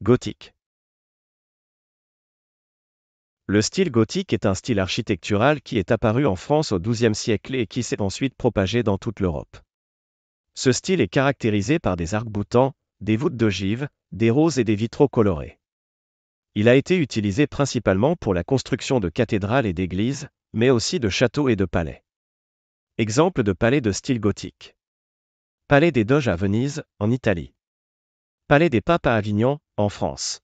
Gothique. Le style gothique est un style architectural qui est apparu en France au XIIe siècle et qui s'est ensuite propagé dans toute l'Europe. Ce style est caractérisé par des arcs-boutants, des voûtes d'ogives, des roses et des vitraux colorés. Il a été utilisé principalement pour la construction de cathédrales et d'églises, mais aussi de châteaux et de palais. Exemple de palais de style gothique. Palais des Doges à Venise, en Italie. Palais des Papes à Avignon, en France.